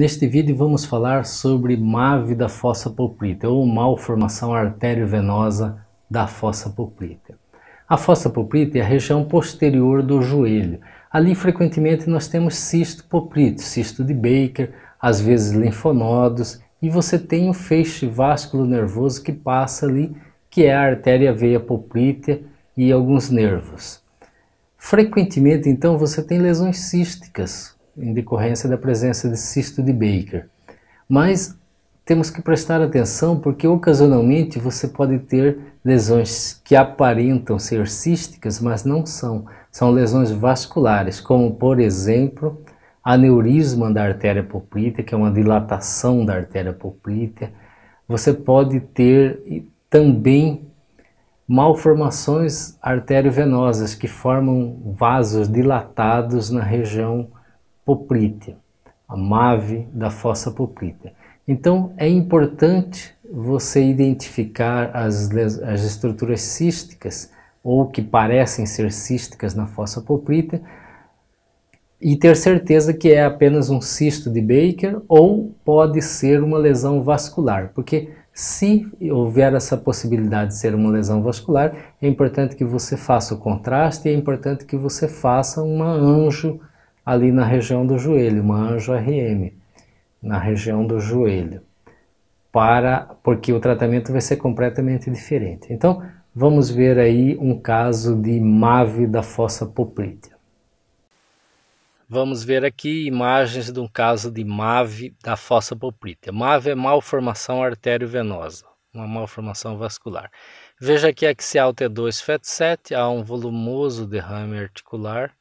Neste vídeo vamos falar sobre MAV da fossa poplítea ou malformação arteriovenosa da fossa poplítea. A fossa poplítea é a região posterior do joelho. Ali frequentemente nós temos cisto poplíteo, cisto de Baker, às vezes linfonodos e você tem um feixe vascular nervoso que passa ali, que é a artéria veia poplítea e alguns nervos. Frequentemente então você tem lesões císticas, em decorrência da presença de cisto de Baker. Mas temos que prestar atenção porque ocasionalmente você pode ter lesões que aparentam ser císticas, mas não são. São lesões vasculares, como por exemplo, aneurisma da artéria poplítea, que é uma dilatação da artéria poplítea. Você pode ter também malformações arteriovenosas que formam vasos dilatados na região poplitea, a MAVE da fossa poplitea. Então é importante você identificar as, as estruturas císticas ou que parecem ser císticas na fossa poplitea e ter certeza que é apenas um cisto de Baker ou pode ser uma lesão vascular, porque se houver essa possibilidade de ser uma lesão vascular, é importante que você faça o contraste, e é importante que você faça uma anjo ali na região do joelho, uma anjo RM, na região do joelho, para porque o tratamento vai ser completamente diferente. Então, vamos ver aí um caso de MAVE da fossa poplítea. Vamos ver aqui imagens de um caso de MAVE da fossa poplítea. MAVE é malformação arteriovenosa, uma malformação vascular. Veja aqui axial T2 FET7, há um volumoso derrame articular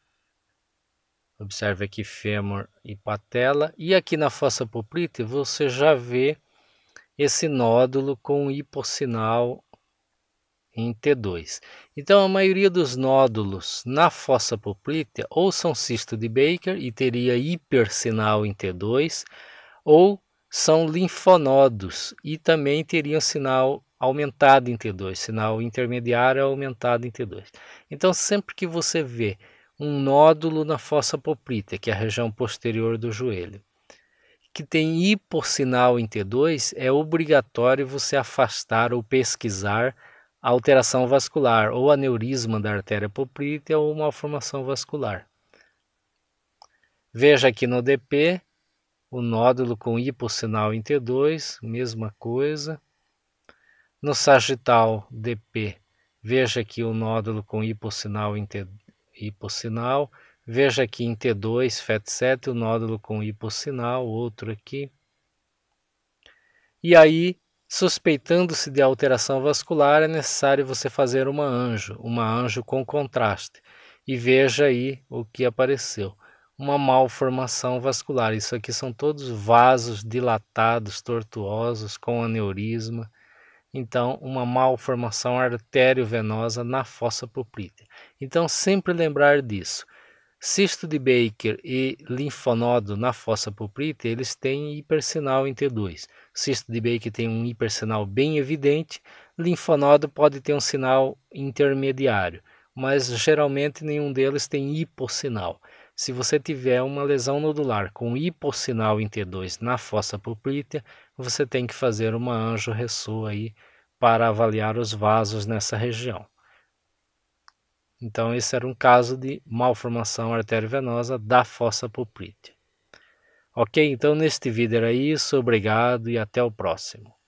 Observe aqui fêmur e patela. E aqui na fossa poplite você já vê esse nódulo com hipossinal em T2. Então, a maioria dos nódulos na fossa poplítea ou são cisto de Baker e teria hipersinal em T2, ou são linfonodos e também teriam sinal aumentado em T2, sinal intermediário aumentado em T2. Então, sempre que você vê um nódulo na fossa poplítea, que é a região posterior do joelho. Que tem hipossinal em T2, é obrigatório você afastar ou pesquisar a alteração vascular, ou aneurisma da artéria poplítea, ou malformação vascular. Veja aqui no DP o nódulo com hipossinal em T2, mesma coisa. No sagital DP, veja aqui o nódulo com hipossinal em, T, hipossinal. Veja aqui em T2, FET7, o nódulo com hipossinal, outro aqui. E aí, suspeitando-se de alteração vascular, é necessário você fazer uma anjo, uma anjo com contraste. E veja aí o que apareceu. Uma malformação vascular. Isso aqui são todos vasos dilatados, tortuosos, com aneurisma então uma malformação arteriovenosa na fossa poplítea. Então sempre lembrar disso. Cisto de Baker e linfonodo na fossa poplítea, eles têm hipersinal em T2. Cisto de Baker tem um hipersinal bem evidente, linfonodo pode ter um sinal intermediário, mas geralmente nenhum deles tem hipossinal. Se você tiver uma lesão nodular com hipossinal em T2 na fossa poplítea, você tem que fazer uma anjo ressua aí para avaliar os vasos nessa região. Então, esse era um caso de malformação arteriovenosa da fossa pulpite. Ok, então neste vídeo era isso, obrigado e até o próximo.